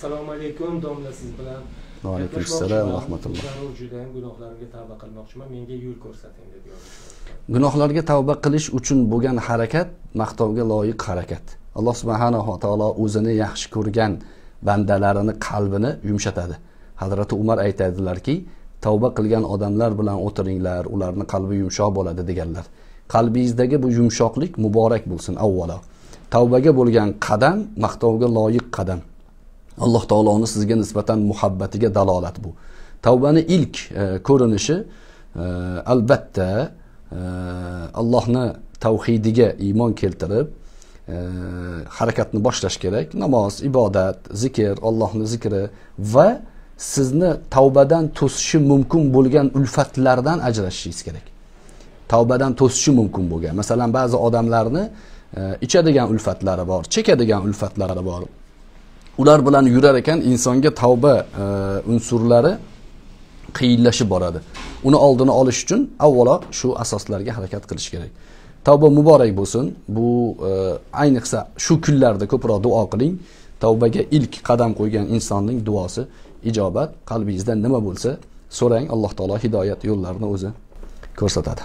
assalomu alaykum domla siz bilan vaalaykum assalom rahmatulloh juda ham gunohlarimga tavba qilmoqchiman menga yo'l ko'rsating deb gunohlarga tavba qilish uchun bo'lgan harakat maqtovga loyiq harakat alloh subhanava taolo o'zini yaxshi ko'rgan bandalarini qalbini yumshatadi hazrati umar aytadilarki tavba qilgan odamlar bilan o'tiringlar ularni qalbi yumshoq bo'ladi deganlar qalbingizdagi bu yumshoqlik muborak bo'lsin avvalo tavbaga bo'lgan qadam maqtovga loyiq qadam alloh taoloni sizga nisbatan muhabbatiga dalolat bu tavbani ilk e, ko'rinishi e, albatta e, allohni tavhidiga iymon keltirib e, harakatni boshlash kerak namoz ibodat zikr allohni zikri va sizni tavbadan to'sishi mumkin bo'lgan ulfatlardan ajrashishingiz kerak tavbadan to'sishi mumkin bo'lgan masalan ba'zi odamlarni e, ichadigan ulfatlari bor chekadigan ulfatlari bor ular bilan yurar ekan insonga tavba e, unsurlari qiyinlashib boradi uni oldini olish uchun avvalo shu asoslarga harakat qilish kerak tavba muborak bo'lsin bu e, ayniqsa shu kunlarda ko'proq duo qiling tavbaga ilk qadam qo'ygan insonning duosi ijobat qalbingizda nima bo'lsa so'rang alloh taolo hidoyat yo'llarini o'zi ko'rsatadi